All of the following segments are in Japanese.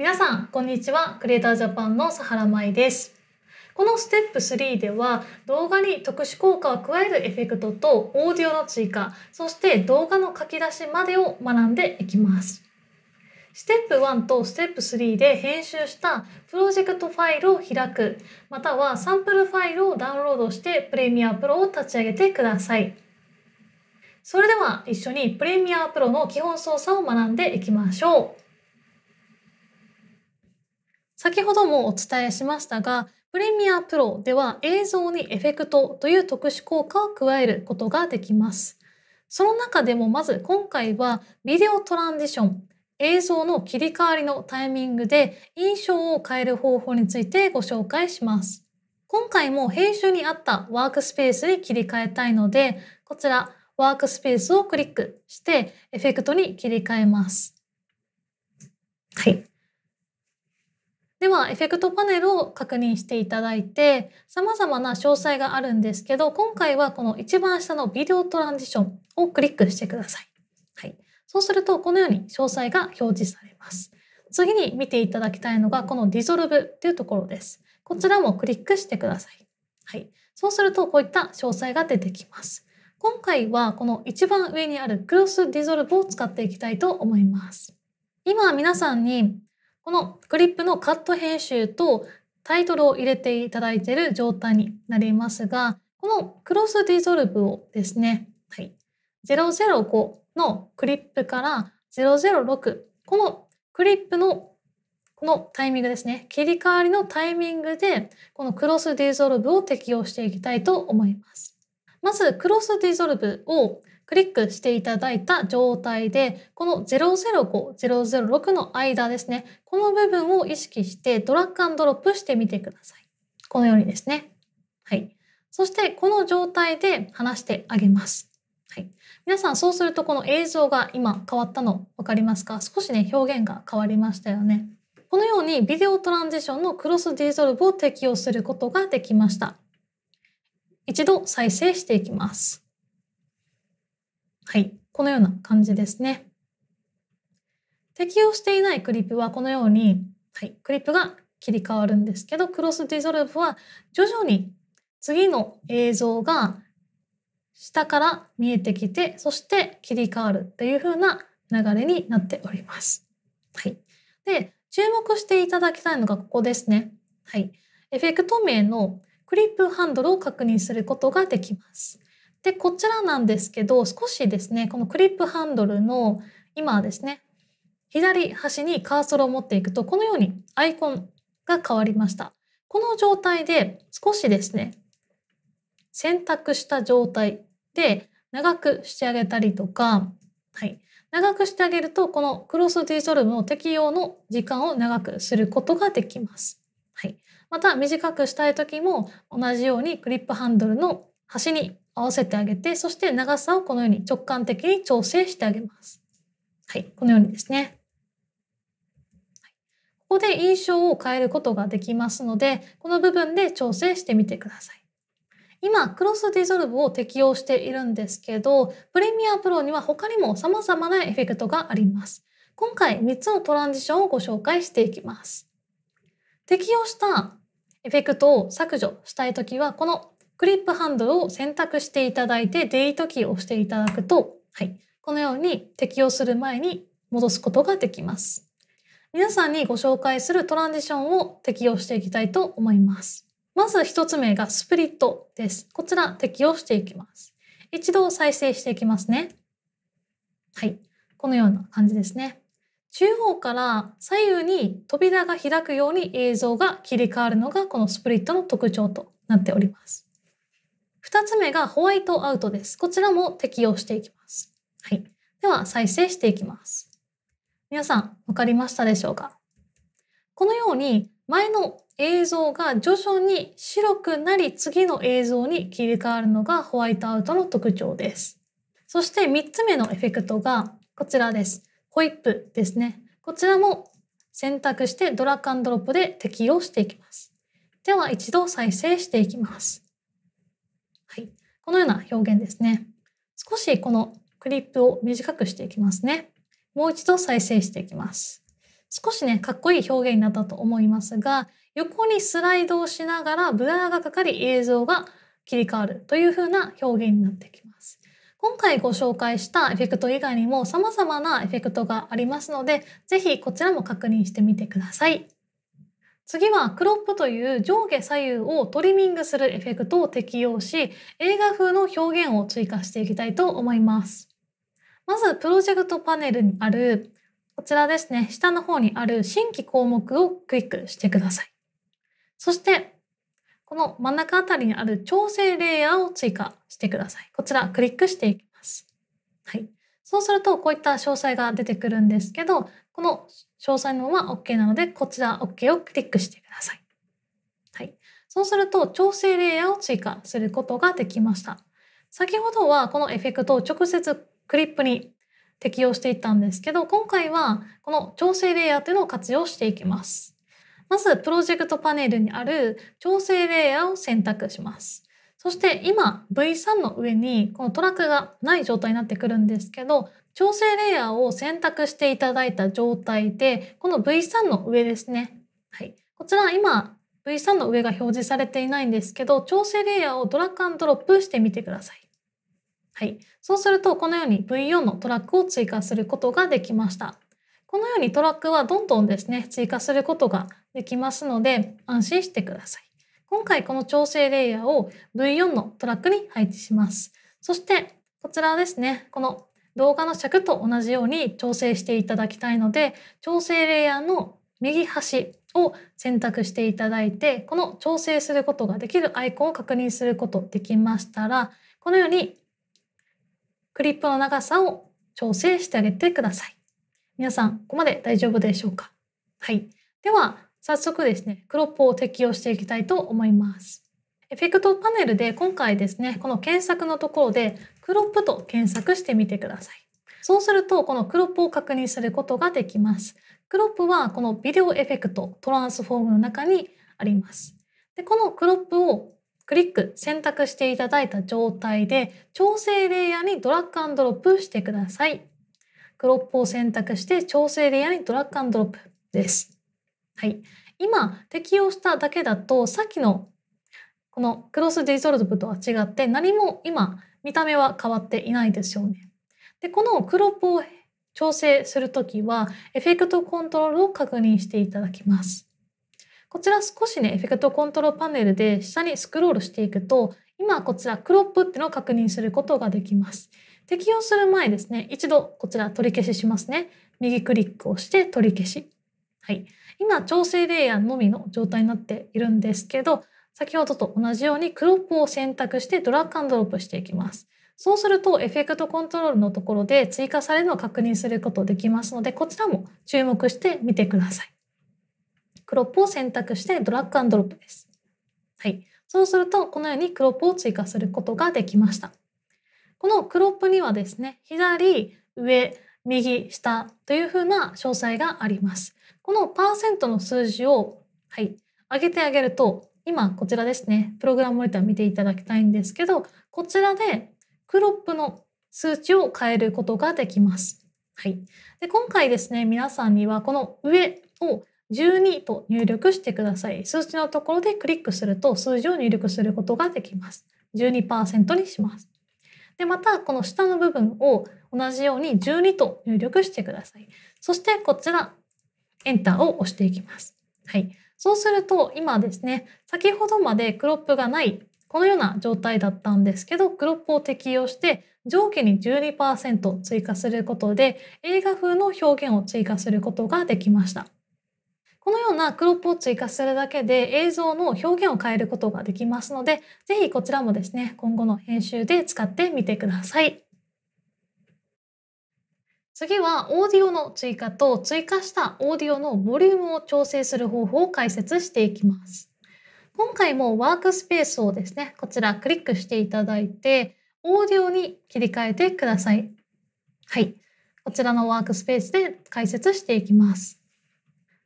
皆さん、こんにちは。クリエイタージャパンの佐原舞です。このステップ3では動画に特殊効果を加えるエフェクトとオーディオの追加、そして動画の書き出しまでを学んでいきます。ステップ1とステップ3で編集したプロジェクトファイルを開く、またはサンプルファイルをダウンロードしてプレミアプロを立ち上げてください。それでは一緒にプレミアプロの基本操作を学んでいきましょう。先ほどもお伝えしましたが、プレミアプロでは映像にエフェクトという特殊効果を加えることができます。その中でもまず今回はビデオトランジション、映像の切り替わりのタイミングで印象を変える方法についてご紹介します。今回も編集に合ったワークスペースに切り替えたいので、こちらワークスペースをクリックしてエフェクトに切り替えます。はい。ではエフェクトパネルを確認していただいて様々な詳細があるんですけど今回はこの一番下のビデオトランジションをクリックしてください。はい、そうするとこのように詳細が表示されます。次に見ていただきたいのがこのディゾルブというところです。こちらもクリックしてください。はい、そうするとこういった詳細が出てきます。今回はこの一番上にあるクロスディゾルブを使っていきたいと思います。今皆さんにこのクリップのカット編集とタイトルを入れていただいている状態になりますが、このクロスディゾルブをですね、はい、005のクリップから006、このクリップのこのタイミングですね、切り替わりのタイミングで、このクロスディゾルブを適用していきたいと思います。まず、クロスディゾルブをクリックしていただいた状態で、この005、006の間ですね、この部分を意識してドラッグアンドロップしてみてください。このようにですね。はい。そしてこの状態で話してあげます。はい。皆さんそうするとこの映像が今変わったの分かりますか少しね、表現が変わりましたよね。このようにビデオトランジションのクロスディゾルブを適用することができました。一度再生していきます。はい、このような感じですね。適用していないクリップはこのように、はい、クリップが切り替わるんですけど、クロスディゾルブは徐々に次の映像が下から見えてきて、そして切り替わるという風な流れになっております。はい。で、注目していただきたいのがここですね。はい。エフェクト名のクリップハンドルを確認することができます。でこちらなんですけど少しですねこのクリップハンドルの今ですね左端にカーソルを持っていくとこのようにアイコンが変わりました。この状態で少しですね選択した状態で長くしてあげたりとか、はい、長くしてあげるとこのクロスディゾルブの適用の時間を長くすることができます。はい、また短くしたい時も同じようにクリップハンドルの端に合わせてあげて、そして長さをこのように直感的に調整してあげます。はい、このようにですね。ここで印象を変えることができますので、この部分で調整してみてください。今、クロスディゾルブを適用しているんですけど、プレミアプロには他にも様々なエフェクトがあります。今回3つのトランジションをご紹介していきます。適用したエフェクトを削除したいときは、このクリップハンドルを選択していただいて、デートキーを押していただくと、はい、このように適用する前に戻すことができます。皆さんにご紹介するトランジションを適用していきたいと思います。まず1つ目がスプリットです。こちら適用していきます。一度再生していきますね。はい。このような感じですね。中央から左右に扉が開くように映像が切り替わるのがこのスプリットの特徴となっております。2つ目がホワイトアウトです。こちらも適用していきます。はい。では、再生していきます。皆さん、わかりましたでしょうかこのように、前の映像が徐々に白くなり、次の映像に切り替わるのがホワイトアウトの特徴です。そして3つ目のエフェクトがこちらです。ホイップですね。こちらも選択してドラッグドロップで適用していきます。では一度再生していきます。はい、このような表現ですね。少しこのクリップを短くしていきますね。もう一度再生していきます。少しね、かっこいい表現になったと思いますが、横にスライドをしながらブラーがかかり映像が切り替わるという風な表現になってきます。今回ご紹介したエフェクト以外にも様々なエフェクトがありますので、ぜひこちらも確認してみてください。次はクロップという上下左右をトリミングするエフェクトを適用し映画風の表現を追加していきたいと思います。まずプロジェクトパネルにあるこちらですね下の方にある新規項目をクリックしてください。そしてこの真ん中あたりにある調整レイヤーを追加してください。こちらクリックしていきます。はい。そうするとこういった詳細が出てくるんですけどこの詳細のまま OK なのでこちら OK をクリックしてください。はい、そうすると調整レイヤーを追加することができました。先ほどはこのエフェクトを直接クリップに適用していったんですけど今回はこの調整レイヤーというのを活用していきます。まずプロジェクトパネルにある調整レイヤーを選択します。そして今 V3 の上にこのトラックがない状態になってくるんですけど調整レイヤーを選択していただいた状態でこの V3 の上ですね、はい、こちら今 V3 の上が表示されていないんですけど調整レイヤーをドラッグドロップしてみてください。はい、そうするとこのように V4 のトラックを追加することができました。このようにトラックはどんどんですね追加することができますので安心してください。今回この調整レイヤーを V4 のトラックに配置します。そしてこちらですね、この動画の尺と同じように調整していただきたいので、調整レイヤーの右端を選択していただいて、この調整することができるアイコンを確認することできましたら、このようにクリップの長さを調整してあげてください。皆さん、ここまで大丈夫でしょうかはい。では、早速ですね、クロップを適用していきたいと思います。エフェクトパネルで今回ですね、この検索のところでクロップと検索してみてください。そうすると、このクロップを確認することができます。クロップはこのビデオエフェクト、トランスフォームの中にあります。でこのクロップをクリック、選択していただいた状態で、調整レイヤーにドラッグドロップしてください。クロップを選択して、調整レイヤーにドラッグドロップです。はい、今適用しただけだとさっきのこのクロスディゾルブとは違って何も今見た目は変わっていないですよね。でこのクロップを調整するときはエフェクトコントロールを確認していただきます。こちら少しねエフェクトコントロールパネルで下にスクロールしていくと今こちらクロップってのを確認することができます。適用する前ですね一度こちら取り消ししますね。右クリックをして取り消し。はい、今調整レイヤーのみの状態になっているんですけど先ほどと同じようにクロップを選択してドラッグドロップしていきます。そうするとエフェクトコントロールのところで追加されるのを確認することできますのでこちらも注目してみてください。クロップを選択してドラッグドロップです。はい。そうするとこのようにクロップを追加することができました。このクロップにはですね左、上、右、下というふうな詳細があります。このパーセントの数字を、はい、上げてあげると、今こちらですね、プログラムモニター見ていただきたいんですけど、こちらでクロップの数値を変えることができます。はい。で今回ですね、皆さんにはこの上を12と入力してください。数値のところでクリックすると数字を入力することができます。12%にします。で、またこの下の部分を同じように12と入力してください。そしてこちらエンターを押していきます。はい。そうすると今ですね、先ほどまでクロップがないこのような状態だったんですけど、クロップを適用して上下に12%追加することで映画風の表現を追加することができました。このようなクロップを追加するだけで映像の表現を変えることができますので、ぜひこちらもですね、今後の編集で使ってみてください。次はオーディオの追加と追加したオーディオのボリュームを調整する方法を解説していきます。今回もワークスペースをですね、こちらクリックしていただいて、オーディオに切り替えてください。はい。こちらのワークスペースで解説していきます。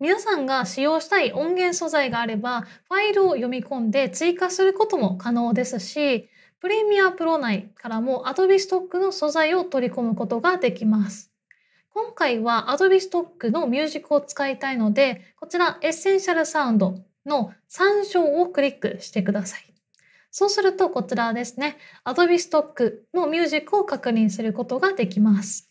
皆さんが使用したい音源素材があれば、ファイルを読み込んで追加することも可能ですし、プレミアプロ内からも Adobe Stock の素材を取り込むことができます。今回は Adobe Stock のミュージックを使いたいので、こちらエッセンシャルサウンドの参照をクリックしてください。そうするとこちらですね、Adobe Stock のミュージックを確認することができます。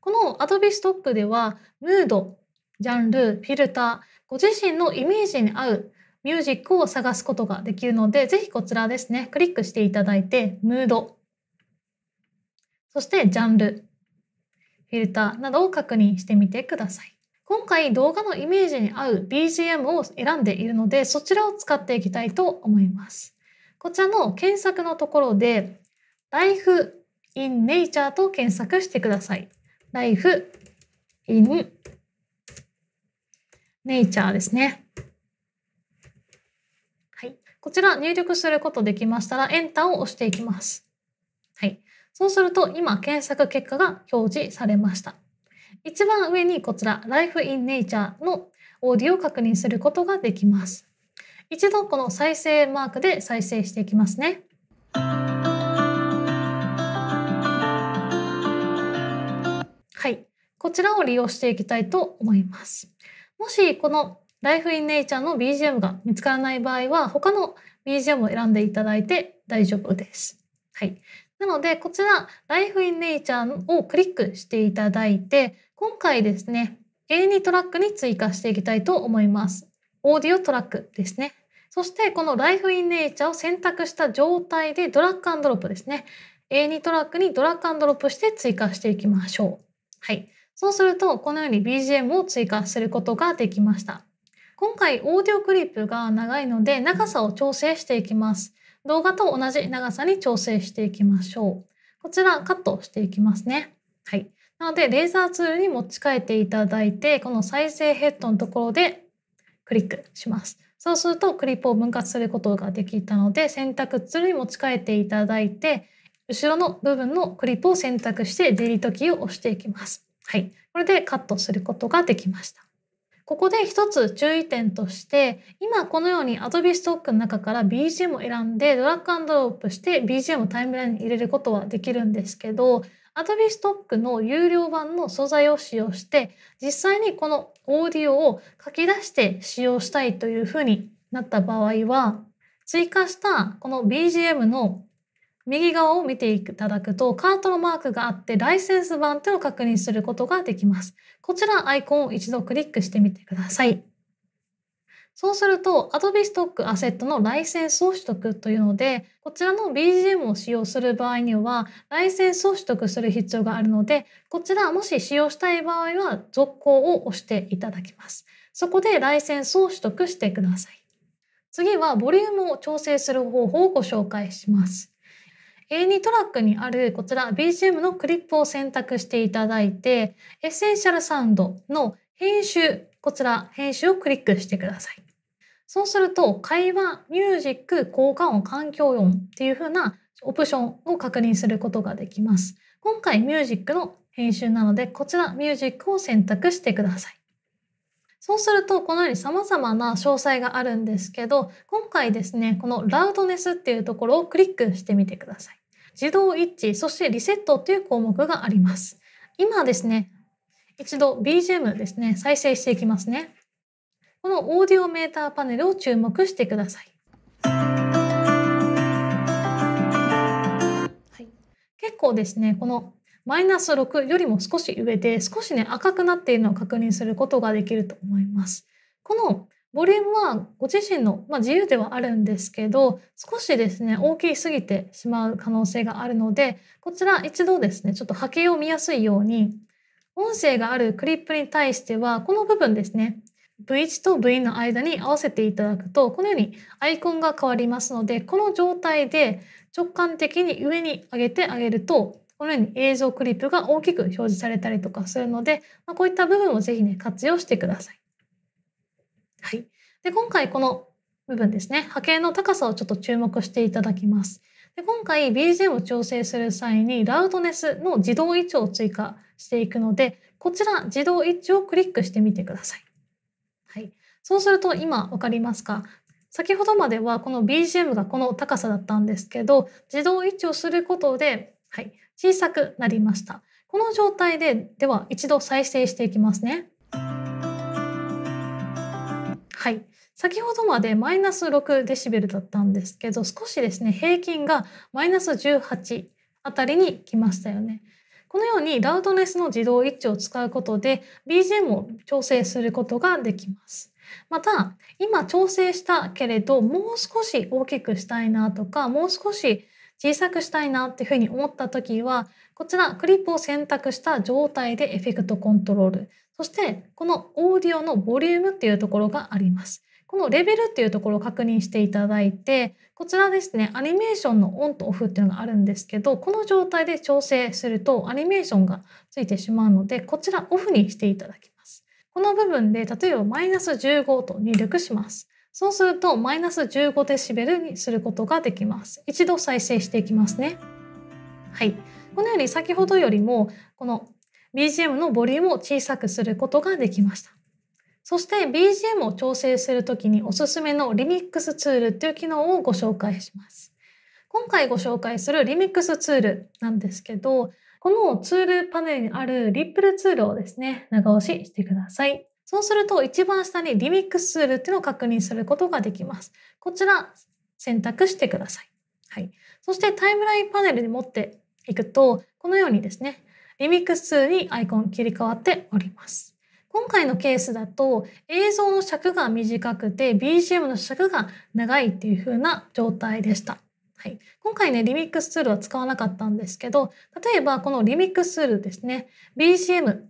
この Adobe Stock では、ムード、ジャンル、フィルター、ご自身のイメージに合うミュージックを探すことができるので、ぜひこちらですね、クリックしていただいて、ムード、そしてジャンル、フィルターなどを確認してみてください。今回動画のイメージに合う BGM を選んでいるのでそちらを使っていきたいと思います。こちらの検索のところで Life in Nature と検索してください。Life in Nature ですね。はい。こちら入力することできましたら Enter を押していきます。はい。そうすると今検索結果が表示されました。一番上にこちら Life in Nature のオーディオを確認することができます。一度この再生マークで再生していきますね。はい、こちらを利用していきたいと思います。もしこの Life in Nature の BGM が見つからない場合は他の BGM を選んでいただいて大丈夫です。はい、なのでこちら「Life in Nature」をクリックしていただいて今回ですね A2 トラックに追加していきたいと思います。オーディオトラックですね。そしてこの Life in Nature を選択した状態でドラッグドロップですね。A2 トラックにドラッグドロップして追加していきましょう。はい。そうするとこのように BGM を追加することができました。今回オーディオクリップが長いので長さを調整していきます。動画と同じ長さに調整していきましょう。こちらカットしていきますね。はい。なので、レーザーツールに持ち替えていただいて、この再生ヘッドのところでクリックします。そうするとクリップを分割することができたので、選択ツールに持ち替えていただいて、後ろの部分のクリップを選択してデリートキーを押していきます。はい。これでカットすることができました。ここで一つ注意点として今このように Adobe Stock の中から BGM を選んでドラッグアンドロップして BGM をタイムラインに入れることはできるんですけど Adobe Stock の有料版の素材を使用して実際にこのオーディオを書き出して使用したいというふうになった場合は追加したこの BGM の右側を見ていただくとカートのマークがあってライセンス版というのを確認することができます。こちらアイコンを一度クリックしてみてください。そうすると Adobe Stock アセットのライセンスを取得というのでこちらの BGM を使用する場合にはライセンスを取得する必要があるのでこちらもし使用したい場合は続行を押していただきます。そこでライセンスを取得してください。次はボリュームを調整する方法をご紹介します。A2 トラックにあるこちら BGM のクリップを選択していただいて、エッセンシャルサウンドの編集、こちら編集をクリックしてください。そうすると、会話、ミュージック、効果音、環境音っていう風なオプションを確認することができます。今回ミュージックの編集なので、こちらミュージックを選択してください。そうすると、このように様々な詳細があるんですけど、今回ですね、このラウドネスっていうところをクリックしてみてください。自動一致、そしてリセットという項目があります。今ですね、一度 BGM ですね、再生していきますね。このオーディオメーターパネルを注目してください。はい、結構ですね、このマイナス6よりも少し上で少しね赤くなっているのを確認することができると思います。このボリュームはご自身の、まあ、自由ではあるんですけど少しですね大きすぎてしまう可能性があるのでこちら一度ですねちょっと波形を見やすいように音声があるクリップに対してはこの部分ですね V1 と V の間に合わせていただくとこのようにアイコンが変わりますのでこの状態で直感的に上に上げてあげるとこのように映像クリップが大きく表示されたりとかするので、まあ、こういった部分をぜひね活用してください。はい、で今回この部分ですね波形の高さをちょっと注目していただきます。で今回 BGM を調整する際にラウドネスの自動位置を追加していくのでこちら自動位置をクリックしてみてください。はい、そうすると今分かりますか先ほどまではこの BGM がこの高さだったんですけど自動位置をすることで、はい、小さくなりました。この状態ででは一度再生していきますね。はい。先ほどまでマイナス6デシベルだったんですけど、少しですね、平均がマイナス18あたりに来ましたよね。このようにラウドネスの自動位置を使うことで BGM を調整することができます。また今調整したけれどもう少し大きくしたいなとかもう少し小さくしたいなっていうふうに思った時はこちらクリップを選択した状態でエフェクトコントロールそしてこのオーディオのボリュームっていうところがあります。このレベルっていうところを確認していただいて、こちらですね、アニメーションのオンとオフっていうのがあるんですけど、この状態で調整するとアニメーションがついてしまうので、こちらオフにしていただきます。この部分で、例えばマイナス15と入力します。そうすると、マイナス15デシベルにすることができます。一度再生していきますね。はい。このように先ほどよりも、この BGM のボリュームを小さくすることができました。そして BGM を調整するときにおすすめのリミックスツールという機能をご紹介します。今回ご紹介するリミックスツールなんですけど、このツールパネルにあるリップルツールをですね、長押ししてください。そうすると一番下にリミックスツールっていうのを確認することができます。こちら選択してください。はい。そしてタイムラインパネルに持っていくと、このようにですね、リミックス2にアイコン切り替わっております。今回のケースだと映像の尺が短くて BGM の尺が長いっていう風な状態でした。はい、今回ねリミックスツールは使わなかったんですけど例えばこのリミックスツールですね BGM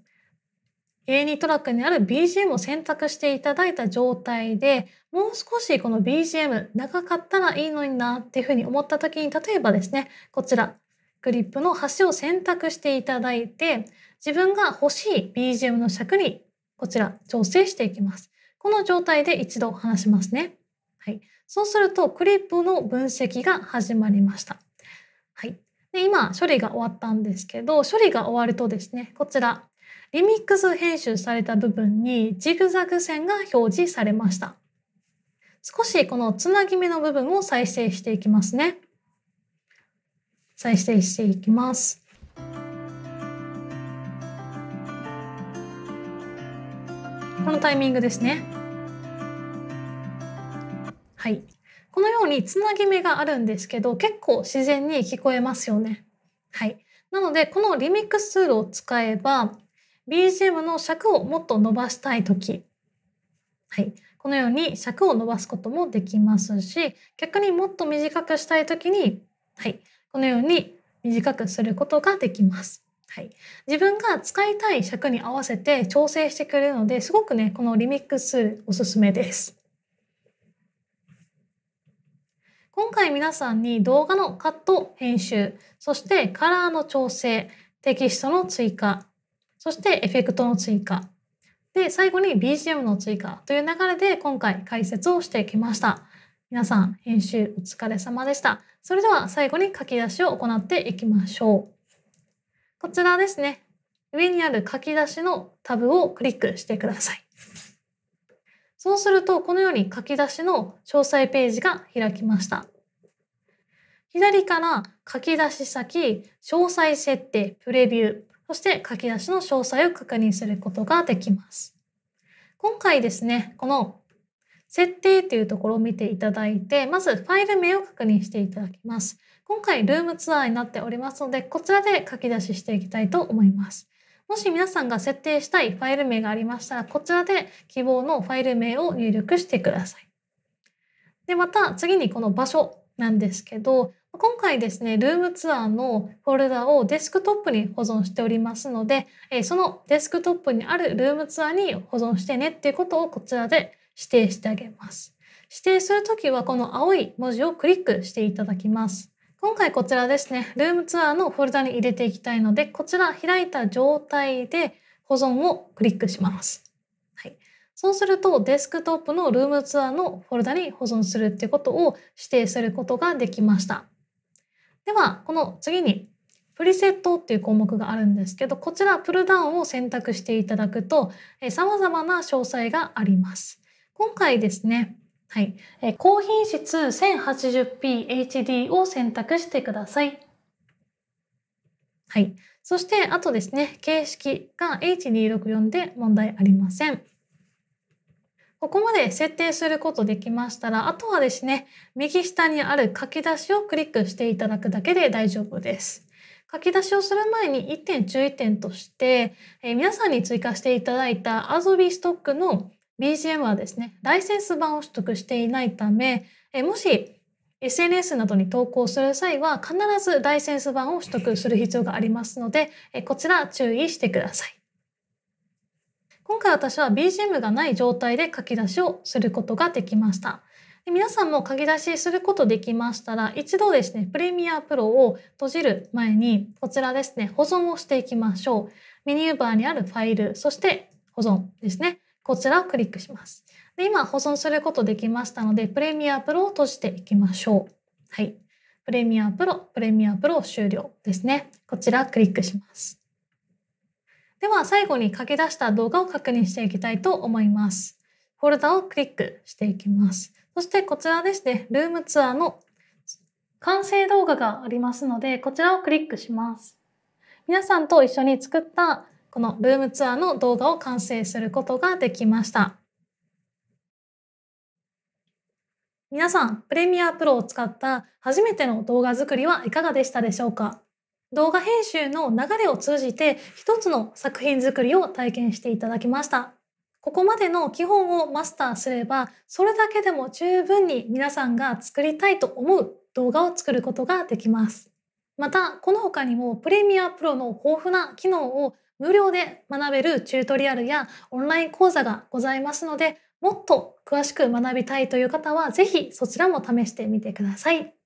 A2 トラックにある BGM を選択していただいた状態でもう少しこの BGM 長かったらいいのになっていうふうに思った時に例えばですねこちらクリップの端を選択していただいて、自分が欲しい BGM の尺に、こちら、調整していきます。この状態で一度話しますね。はい。そうすると、クリップの分析が始まりました。はい。で今、処理が終わったんですけど、処理が終わるとですね、こちら、リミックス編集された部分にジグザグ線が表示されました。少しこのつなぎ目の部分を再生していきますね。再生していきます。このタイミングですね。はい。このようにつなぎ目があるんですけど、結構自然に聞こえますよね。はい。なので、このリミックスツールを使えば、BGM の尺をもっと伸ばしたい時。はい。このように尺を伸ばすこともできますし、逆にもっと短くしたい時に、はい。このように短くすることができます。はい、自分が使いたい尺に合わせて調整してくれるのですごくねこのリミックスツールおすすめです。今回皆さんに動画のカット編集そしてカラーの調整テキストの追加そしてエフェクトの追加で最後に BGM の追加という流れで今回解説をしてきました。皆さん、編集お疲れ様でした。それでは最後に書き出しを行っていきましょう。こちらですね。上にある書き出しのタブをクリックしてください。そうすると、このように書き出しの詳細ページが開きました。左から書き出し先、詳細設定、プレビュー、そして書き出しの詳細を確認することができます。今回ですね、この設定というところを見ていただいて、まずファイル名を確認していただきます。今回ルームツアーになっておりますので、こちらで書き出ししていきたいと思います。もし皆さんが設定したいファイル名がありましたら、こちらで希望のファイル名を入力してください。で、また次にこの場所なんですけど、今回ですね、ルームツアーのフォルダをデスクトップに保存しておりますので、そのデスクトップにあるルームツアーに保存してねっていうことをこちらで指定してあげます。指定するときはこの青い文字をクリックしていただきます。今回こちらですね、ルームツアーのフォルダに入れていきたいので、こちら開いた状態で保存をクリックします。はい、そうするとデスクトップのルームツアーのフォルダに保存するってことを指定することができました。では、この次にプリセットっていう項目があるんですけど、こちらプルダウンを選択していただくと、様々な詳細があります。今回ですね、はい、え高品質 1080p HD を選択してください。はい。そして、あとですね、形式が H264 で問題ありません。ここまで設定することできましたら、あとはですね、右下にある書き出しをクリックしていただくだけで大丈夫です。書き出しをする前に1点注意点として、え皆さんに追加していただいた Adobe Stock の BGM はですね、ライセンス版を取得していないため、えもし SNS などに投稿する際は必ずライセンス版を取得する必要がありますので、えこちら注意してください。今回私は BGM がない状態で書き出しをすることができました。で皆さんも書き出しすることできましたら一度ですねプレミアプロを閉じる前にこちらですね保存をしていきましょうメニューバーにあるファイルそして保存ですねこちらをクリックします。で今保存することできましたので、プレミアプロを閉じていきましょう。はい。プレミアプロ、プレミアプロ終了ですね。こちらクリックします。では最後に書き出した動画を確認していきたいと思います。フォルダをクリックしていきます。そしてこちらですね、ルームツアーの完成動画がありますので、こちらをクリックします。皆さんと一緒に作ったこのルームツアーの動画を完成することができました。皆さん、プレミアプロを使った初めての動画作りはいかがでしたでしょうか動画編集の流れを通じて一つの作品作りを体験していただきました。ここまでの基本をマスターすれば、それだけでも十分に皆さんが作りたいと思う動画を作ることができます。また、この他にもプレミアプロの豊富な機能を無料で学べるチュートリアルやオンライン講座がございますので、もっと詳しく学びたいという方は、ぜひそちらも試してみてください。